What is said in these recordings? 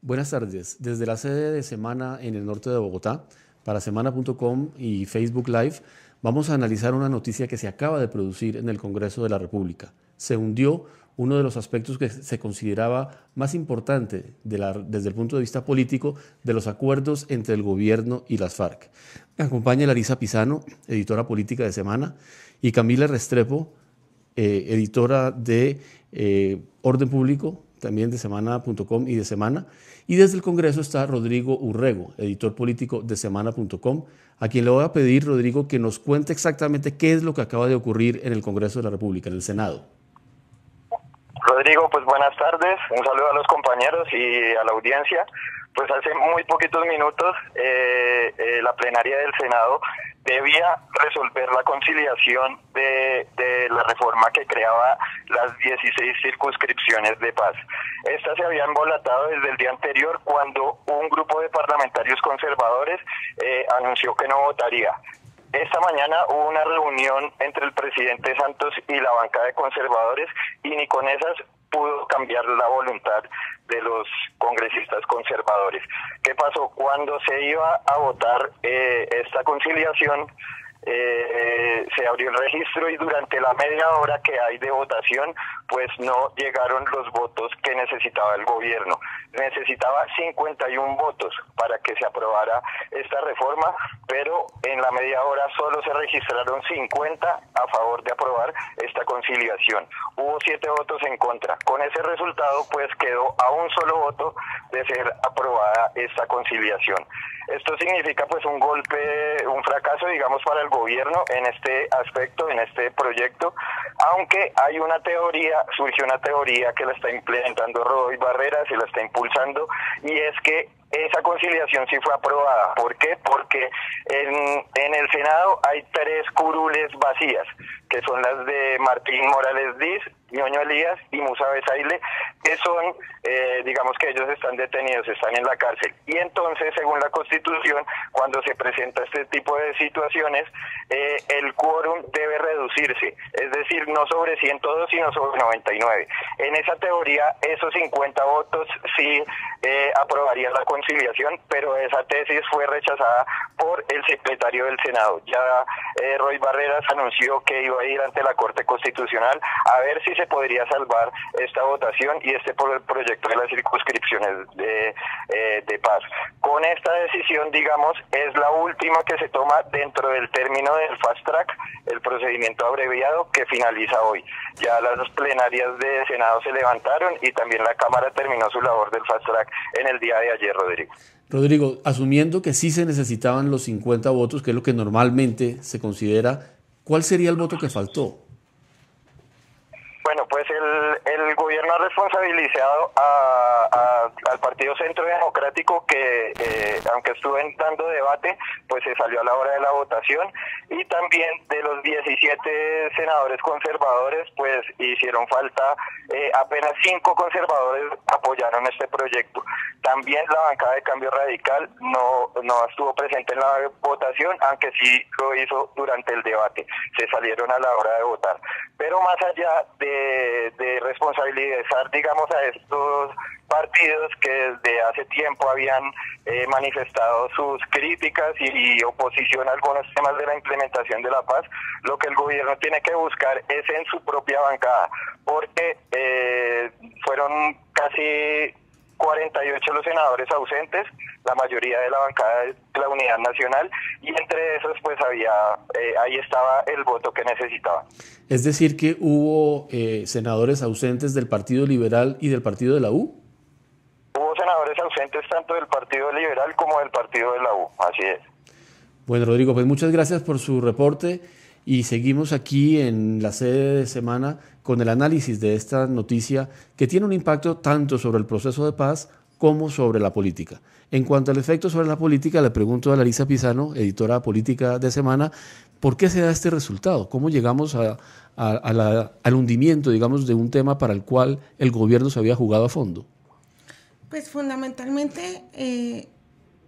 Buenas tardes. Desde la sede de Semana en el norte de Bogotá, para semana.com y Facebook Live, vamos a analizar una noticia que se acaba de producir en el Congreso de la República. Se hundió uno de los aspectos que se consideraba más importante desde el punto de vista político de los acuerdos entre el gobierno y las FARC. acompaña Larisa Pisano, editora política de Semana, y Camila Restrepo, eh, editora de eh, Orden Público también de semana.com y de semana. Y desde el Congreso está Rodrigo Urrego, editor político de semana.com, a quien le voy a pedir, Rodrigo, que nos cuente exactamente qué es lo que acaba de ocurrir en el Congreso de la República, en el Senado. Rodrigo, pues buenas tardes, un saludo a los compañeros y a la audiencia. Pues hace muy poquitos minutos eh, eh, la plenaria del Senado debía resolver la conciliación de, de, la reforma que creaba las 16 circunscripciones de paz. Estas se habían volatado desde el día anterior cuando un grupo de parlamentarios conservadores eh, anunció que no votaría. Esta mañana hubo una reunión entre el presidente Santos y la banca de conservadores y ni con esas pudo cambiar la voluntad de los congresistas conservadores. ¿Qué pasó? Cuando se iba a votar eh, esta conciliación, eh, se abrió el registro y durante la media hora que hay de votación, pues no llegaron los votos que necesitaba el gobierno. Necesitaba 51 votos para que se aprobara esta reforma, pero en la media hora solo se registraron 50 a favor de aprobar esta conciliación. Hubo 7 votos en contra. Con ese resultado, pues quedó a un solo voto de ser aprobada esta conciliación. Esto significa pues un golpe, un fracaso, digamos, para el gobierno en este aspecto, en este proyecto, aunque hay una teoría, surge una teoría que la está implementando Roy Barreras y la está impulsando, y es que esa conciliación sí fue aprobada. ¿Por qué? Porque en, el Senado hay tres curules vacías, que son las de Martín Morales Diz, Ñoño Elías y Musa Besaile, que son, eh, digamos que ellos están detenidos, están en la cárcel. Y entonces, según la Constitución, cuando se presenta este tipo de situaciones, eh, el quórum debe reducirse, es decir, no sobre 102, sino sobre 99. En esa teoría, esos 50 votos sí eh, aprobaría la conciliación, pero esa tesis fue rechazada por el secretario del Senado. Ya eh, Roy Barreras anunció que iba a ir ante la Corte Constitucional a ver si se podría salvar esta votación y este por el proyecto de las circunscripciones de, eh, de paz. Con esta decisión, digamos, es la última que se toma dentro del término del fast track, el procedimiento abreviado que finaliza hoy. Ya las plenarias de Senado se levantaron y también la Cámara terminó su labor del fast track en el día de ayer, Rodrigo. Rodrigo, asumiendo que sí se necesitaban los 50 votos, que es lo que normalmente se considera, ¿cuál sería el voto que faltó? Bueno, pues el, el no ha responsabilizado al Partido Centro Democrático que, eh, aunque estuve dando debate, pues se salió a la hora de la votación y también de los 17 senadores conservadores, pues hicieron falta eh, apenas 5 conservadores apoyaron este proyecto. También la bancada de Cambio Radical no, no estuvo presente en la votación, aunque sí lo hizo durante el debate. Se salieron a la hora de votar. Pero más allá de responsabilidad digamos, a estos partidos que desde hace tiempo habían eh, manifestado sus críticas y, oposición a algunos temas de la implementación de la paz, lo que el gobierno tiene que buscar es en su propia bancada, porque eh, fueron los senadores ausentes, la mayoría de la bancada de la Unidad Nacional, y entre esos pues había, eh, ahí estaba el voto que necesitaba. Es decir, que hubo eh, senadores ausentes del Partido Liberal y del Partido de la U. Hubo senadores ausentes tanto del Partido Liberal como del Partido de la U, así es. Bueno, Rodrigo, pues muchas gracias por su reporte y seguimos aquí en la sede de semana con el análisis de esta noticia que tiene un impacto tanto sobre el proceso de paz como sobre la política. En cuanto al efecto sobre la política, le pregunto a Larisa Pizano, editora política de Semana, ¿por qué se da este resultado? ¿Cómo llegamos al hundimiento, digamos, de un tema para el cual el gobierno se había jugado a fondo? Pues fundamentalmente eh,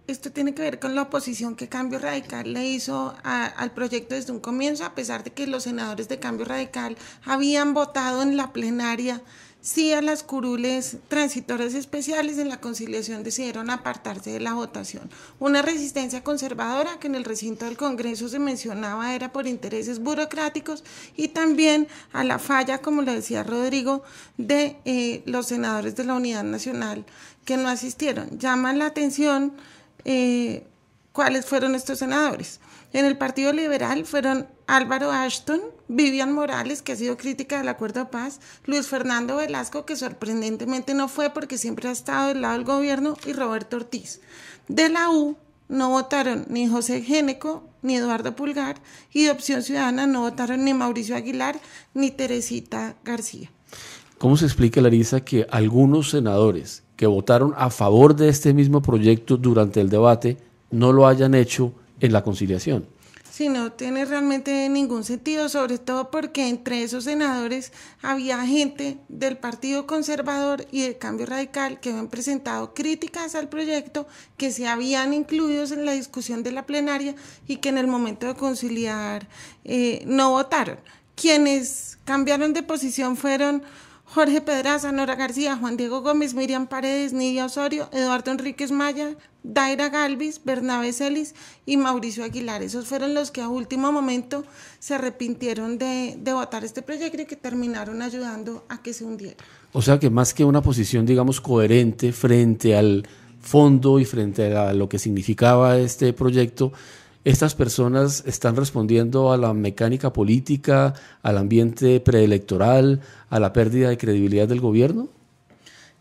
esto tiene que ver con la oposición que Cambio Radical le hizo al proyecto desde un comienzo, a pesar de que los senadores de Cambio Radical habían votado en la plenaria sí a las curules transitorias especiales en la conciliación decidieron apartarse de la votación. Una resistencia conservadora que en el recinto del Congreso se mencionaba era por intereses burocráticos y también a la falla, como lo decía Rodrigo, de eh, los senadores de la Unidad Nacional que no asistieron. Llaman la atención eh, cuáles fueron estos senadores. En el Partido Liberal fueron Álvaro Ashton, Vivian Morales, que ha sido crítica del acuerdo de paz, Luis Fernando Velasco, que sorprendentemente no fue porque siempre ha estado del lado del gobierno, y Roberto Ortiz. De la U no votaron ni José Géneco ni Eduardo Pulgar, y de Opción Ciudadana no votaron ni Mauricio Aguilar ni Teresita García. ¿Cómo se explica, Larisa, que algunos senadores que votaron a favor de este mismo proyecto durante el debate no lo hayan hecho en la conciliación? Sí, no tiene realmente ningún sentido, sobre todo porque entre esos senadores había gente del Partido Conservador y del Cambio Radical que habían presentado críticas al proyecto, que se habían incluido en la discusión de la plenaria y que en el momento de conciliar eh, no votaron. Quienes cambiaron de posición fueron Jorge Pedraza, Nora García, Juan Diego Gómez, Miriam Paredes, Nidia Osorio, Eduardo Enríquez Maya, Daira Galvis, Bernabé Celis y Mauricio Aguilar. Esos fueron los que a último momento se arrepintieron de, de votar este proyecto y que terminaron ayudando a que se hundiera. O sea que más que una posición, digamos, coherente frente al fondo y frente a lo que significaba este proyecto, estas personas están respondiendo a la mecánica política, al ambiente preelectoral, a la pérdida de credibilidad del gobierno?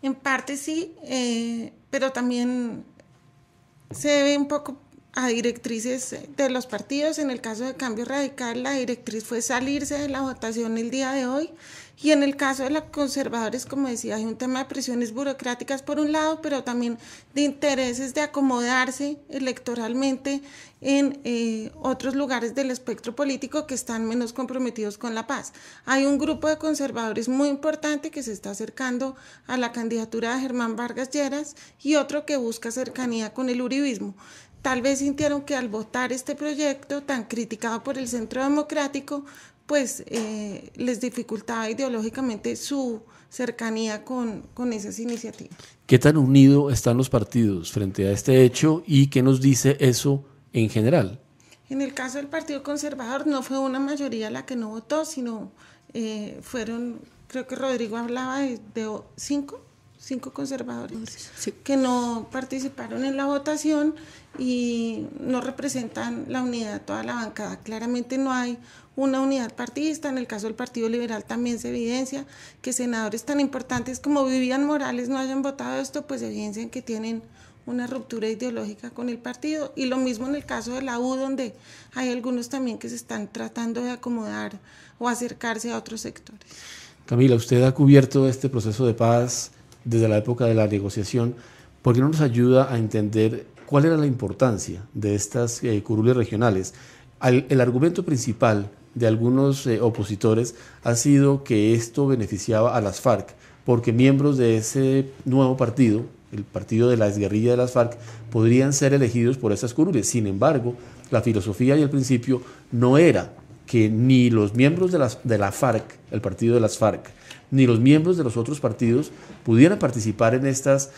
En parte sí, eh, pero también se ve un poco a directrices de los partidos. En el caso de Cambio Radical, la directriz fue salirse de la votación el día de hoy. Y en el caso de los conservadores, como decía, hay un tema de presiones burocráticas por un lado, pero también de intereses de acomodarse electoralmente en eh, otros lugares del espectro político que están menos comprometidos con la paz. Hay un grupo de conservadores muy importante que se está acercando a la candidatura de Germán Vargas Lleras y otro que busca cercanía con el uribismo. Tal vez sintieron que al votar este proyecto tan criticado por el Centro Democrático, pues eh, les dificultaba ideológicamente su cercanía con, esas iniciativas. ¿Qué tan unido están los partidos frente a este hecho y qué nos dice eso en general? En el caso del Partido Conservador no fue una mayoría la que no votó, sino eh, fueron, creo que Rodrigo hablaba de cinco cinco conservadores que no participaron en la votación y no representan la unidad toda la bancada. Claramente no hay una unidad partidista, en el caso del Partido Liberal también se evidencia que senadores tan importantes como Vivian Morales no hayan votado esto, pues evidencian que tienen una ruptura ideológica con el partido y lo mismo en el caso de la U donde hay algunos también que se están tratando de acomodar o acercarse a otros sectores. Camila, usted ha cubierto este proceso de paz desde la época de la negociación, porque no nos ayuda a entender cuál era la importancia de estas eh, curules regionales. el argumento principal de algunos eh, opositores ha sido que esto beneficiaba a las FARC, porque miembros de ese nuevo partido, el partido de la exguerrilla de las FARC, podrían ser elegidos por estas curules. Sin embargo, la filosofía y el principio no era que ni los miembros de, las, de la FARC, el partido de las FARC, ni los miembros de los otros partidos pudieran participar en estas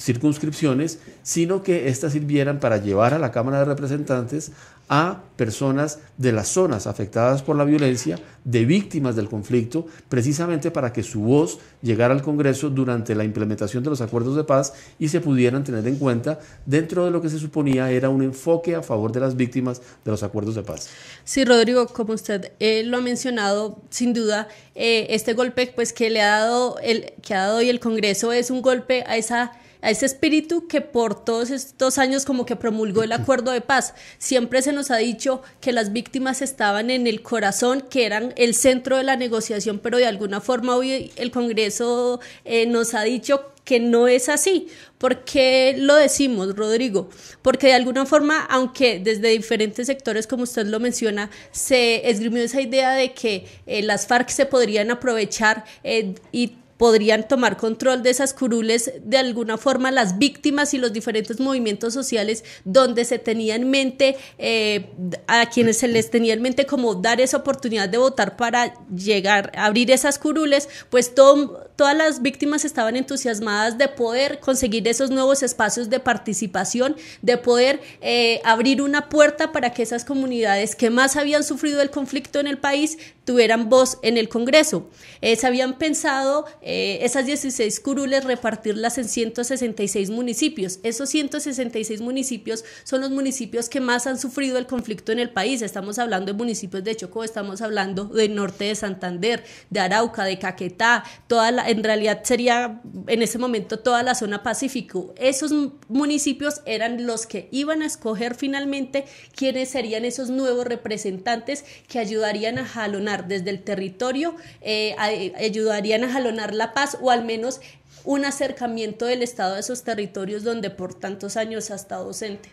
circunscripciones, sino que éstas sirvieran para llevar a la Cámara de Representantes a personas de las zonas afectadas por la violencia, de víctimas del conflicto, precisamente para que su voz llegara al Congreso durante la implementación de los acuerdos de paz y se pudieran tener en cuenta dentro de lo que se suponía era un enfoque a favor de las víctimas de los acuerdos de paz. Sí, Rodrigo, como usted eh, lo ha mencionado, sin duda, eh, este golpe pues, que le ha dado el, que ha dado hoy el Congreso es un golpe a esa a ese espíritu que por todos estos años como que promulgó el acuerdo de paz. Siempre se nos ha dicho que las víctimas estaban en el corazón, que eran el centro de la negociación, pero de alguna forma hoy el Congreso eh, nos ha dicho que no es así. ¿Por qué lo decimos, Rodrigo? Porque de alguna forma, aunque desde diferentes sectores, como usted lo menciona, se esgrimió esa idea de que eh, las FARC se podrían aprovechar eh, y podrían tomar control de esas curules de alguna forma las víctimas y los diferentes movimientos sociales donde se tenía en mente eh, a quienes se les tenía en mente como dar esa oportunidad de votar para llegar a abrir esas curules, pues todas las víctimas estaban entusiasmadas de poder conseguir esos nuevos espacios de participación, de poder eh, abrir una puerta para que esas comunidades que más habían sufrido el conflicto en el país tuvieran voz en el Congreso. Eh, se habían pensado eh, esas 16 curules repartirlas en 166 municipios. Esos 166 municipios son los municipios que más han sufrido el conflicto en el país. Estamos hablando de municipios de Chocó, estamos hablando del norte de Santander, de Arauca, de Caquetá, toda en realidad sería en ese momento toda la zona Pacífico. Esos municipios eran los que iban a escoger finalmente quiénes serían esos nuevos representantes que ayudarían a jalonar desde el territorio, eh, ayudarían a jalonar la paz o al menos un acercamiento del Estado a esos territorios donde por tantos años ha estado ausente.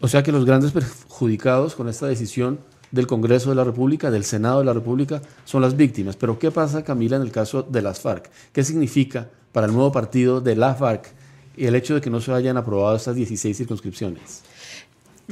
O sea que los grandes perjudicados con esta decisión del Congreso de la República, del Senado de la República, son las víctimas. Pero ¿qué pasa, Camila, en el caso de las FARC? ¿Qué significa para el nuevo partido de las FARC el hecho de que no se hayan aprobado estas 16 circunscripciones?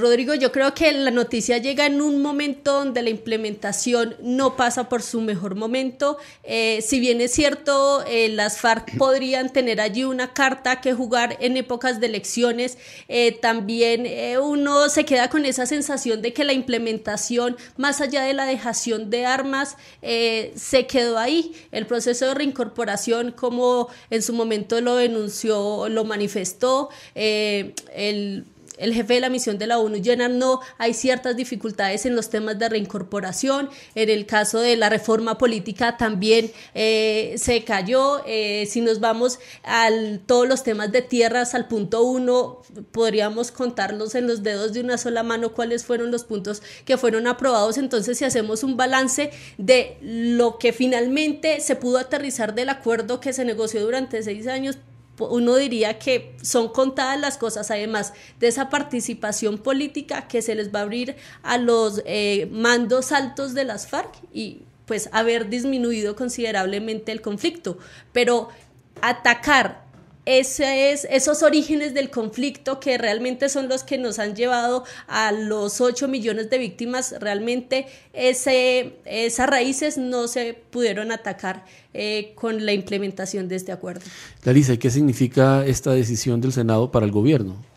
Rodrigo, yo creo que la noticia llega en un momento donde la implementación no pasa por su mejor momento. Eh, si bien es cierto, eh, las FARC podrían tener allí una carta que jugar en épocas de elecciones, eh, también uno se queda con esa sensación de que la implementación, más allá de la dejación de armas, se quedó ahí. El proceso de reincorporación, como en su momento lo denunció, lo manifestó, el el jefe de la misión de la ONU, llena, no, hay ciertas dificultades en los temas de reincorporación. En el caso de la reforma política también eh, se cayó. Eh, si nos vamos a todos los temas de tierras, al punto uno, podríamos contarnos en los dedos de una sola mano cuáles fueron los puntos que fueron aprobados. Entonces, si hacemos un balance de lo que finalmente se pudo aterrizar del acuerdo que se negoció durante seis años, uno diría que son contadas las cosas, además de esa participación política que se les va a abrir a los eh, mandos altos de las FARC y pues haber disminuido considerablemente el conflicto. Pero atacar es, esos orígenes del conflicto que realmente son los que nos han llevado a los 8 millones de víctimas, realmente ese, esas raíces no se pudieron atacar eh, con la implementación de este acuerdo. Larisa, qué significa esta decisión del Senado para el gobierno?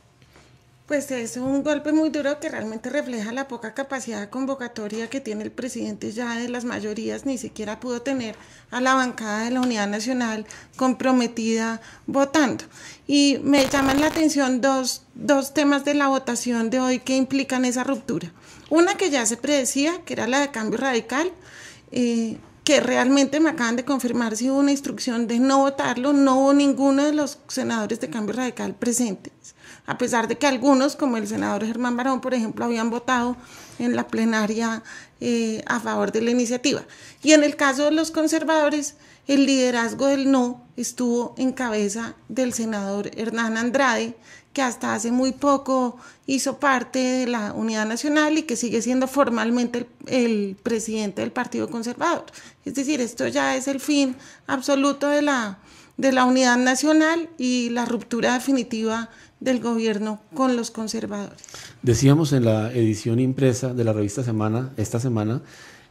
Pues es un golpe muy duro que realmente refleja la poca capacidad convocatoria que tiene el presidente ya de las mayorías, ni siquiera pudo tener a la bancada de la Unidad Nacional comprometida votando. Y me llaman la atención dos, dos temas de la votación de hoy que implican esa ruptura. Una que ya se predecía, que era la de cambio radical. Eh, que realmente me acaban de confirmar si hubo una instrucción de no votarlo, no hubo ninguno de los senadores de cambio radical presentes a pesar de que algunos, como el senador Germán Barón, por ejemplo, habían votado en la plenaria eh, a favor de la iniciativa. Y en el caso de los conservadores, el liderazgo del no estuvo en cabeza del senador Hernán Andrade, que hasta hace muy poco hizo parte de la Unidad Nacional y que sigue siendo formalmente el, presidente del Partido Conservador. Es decir, esto ya es el fin absoluto de la, de la Unidad Nacional y la ruptura definitiva del gobierno con los conservadores. Decíamos en la edición impresa de la revista Semana, esta semana,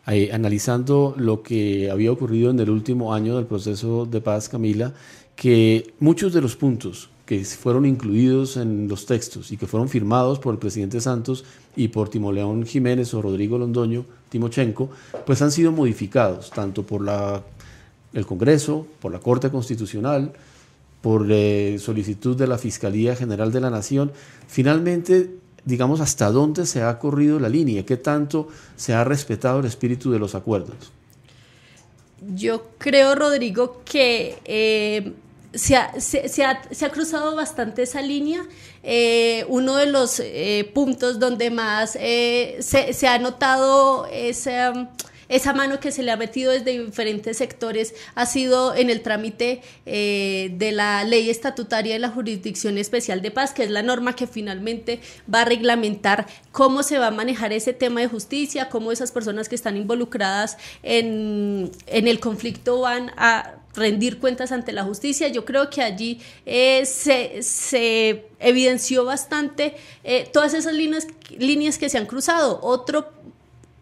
eh, analizando lo que había ocurrido en el último año del proceso de paz, Camila, que muchos de los puntos que fueron incluidos en los textos y que fueron firmados por el presidente Santos y por Timoleón Jiménez o Rodrigo Londoño, Timochenko, pues han sido modificados tanto por la, el Congreso, por la Corte Constitucional, por eh, solicitud de la Fiscalía General de la Nación. Finalmente, digamos, hasta dónde se ha corrido la línea, qué tanto se ha respetado el espíritu de los acuerdos. Yo creo, Rodrigo, que eh, se, ha, cruzado bastante esa línea. Eh, uno de los puntos donde más se, ha notado esa esa mano que se le ha metido desde diferentes sectores ha sido en el trámite eh, de la ley estatutaria de la Jurisdicción Especial de Paz, que es la norma que finalmente va a reglamentar cómo se va a manejar ese tema de justicia, cómo esas personas que están involucradas en, el conflicto van a rendir cuentas ante la justicia. Yo creo que allí eh, se, evidenció bastante eh, todas esas líneas, líneas que se han cruzado. Otro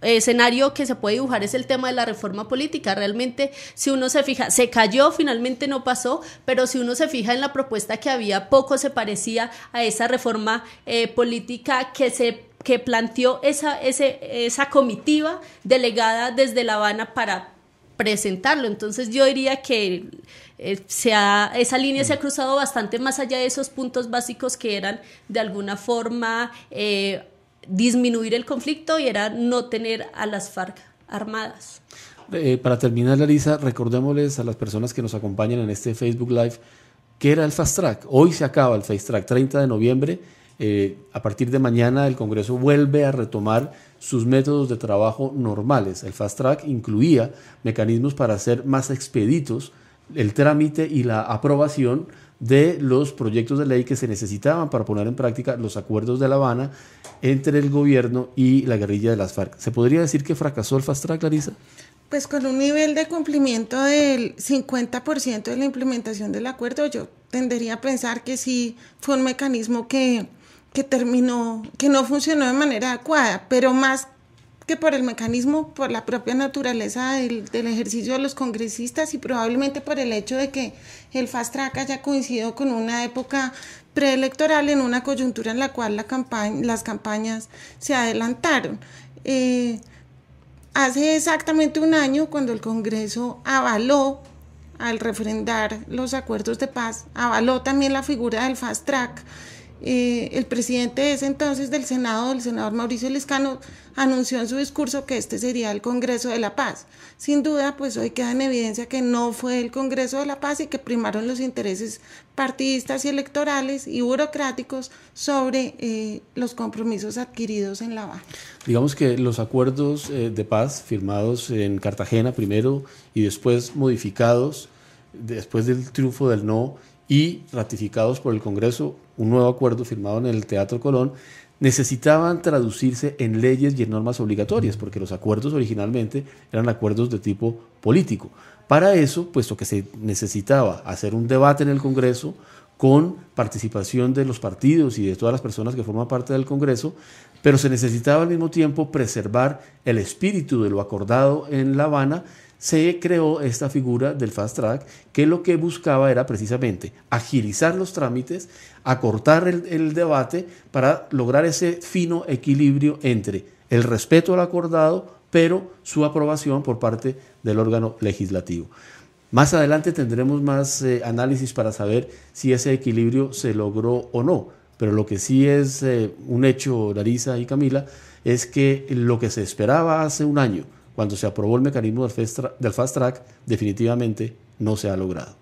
escenario que se puede dibujar es el tema de la reforma política. Realmente, si uno se fija, se cayó, finalmente no pasó, pero si uno se fija en la propuesta que había, poco se parecía a esa reforma eh, política que se que planteó esa, ese, esa comitiva delegada desde La Habana para presentarlo. Entonces yo diría que eh, se esa línea se ha cruzado bastante más allá de esos puntos básicos que eran de alguna forma eh, disminuir el conflicto y era no tener a las FARC armadas. Eh, para terminar, Larisa, recordémosles a las personas que nos acompañan en este Facebook Live que era el Fast Track. Hoy se acaba el Fast Track, 30 de noviembre. Eh, a partir de mañana el Congreso vuelve a retomar sus métodos de trabajo normales. El Fast Track incluía mecanismos para hacer más expeditos el trámite y la aprobación de los proyectos de ley que se necesitaban para poner en práctica los acuerdos de La Habana entre el gobierno y la guerrilla de las FARC. ¿Se podría decir que fracasó el Fast Track, Clarisa? Pues con un nivel de cumplimiento del 50% de la implementación del acuerdo, yo tendería a pensar que sí fue un mecanismo que, que terminó, que no funcionó de manera adecuada, pero más por el mecanismo, por la propia naturaleza del, ejercicio de los congresistas y probablemente por el hecho de que el fast track haya coincidido con una época preelectoral en una coyuntura en la cual la campaña, las campañas se adelantaron. Eh, hace exactamente un año, cuando el Congreso avaló, al refrendar los acuerdos de paz, avaló también la figura del fast track. Eh, el presidente de ese entonces del Senado, el senador Mauricio Lescano anunció en su discurso que este sería el Congreso de la Paz. Sin duda, pues hoy queda en evidencia que no fue el Congreso de la Paz y que primaron los intereses partidistas y electorales y burocráticos sobre eh, los compromisos adquiridos en La baja. Digamos que los acuerdos eh, de paz firmados en Cartagena primero y después modificados después del triunfo del no y ratificados por el Congreso un nuevo acuerdo firmado en el Teatro Colón, necesitaban traducirse en leyes y en normas obligatorias, porque los acuerdos originalmente eran acuerdos de tipo político. Para eso, puesto que se necesitaba hacer un debate en el Congreso con participación de los partidos y de todas las personas que forman parte del Congreso, pero se necesitaba al mismo tiempo preservar el espíritu de lo acordado en La Habana se creó esta figura del fast track que lo que buscaba era precisamente agilizar los trámites, acortar el, debate para lograr ese fino equilibrio entre el respeto al acordado, pero su aprobación por parte del órgano legislativo. Más adelante tendremos más eh, análisis para saber si ese equilibrio se logró o no, pero lo que sí es eh, un hecho, Larisa y Camila, es que lo que se esperaba hace un año, cuando se aprobó el mecanismo del Fast Track, definitivamente no se ha logrado.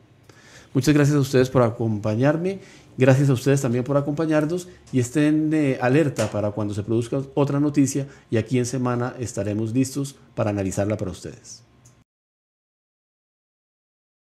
Muchas gracias a ustedes por acompañarme, gracias a ustedes también por acompañarnos y estén eh, alerta para cuando se produzca otra noticia y aquí en semana estaremos listos para analizarla para ustedes.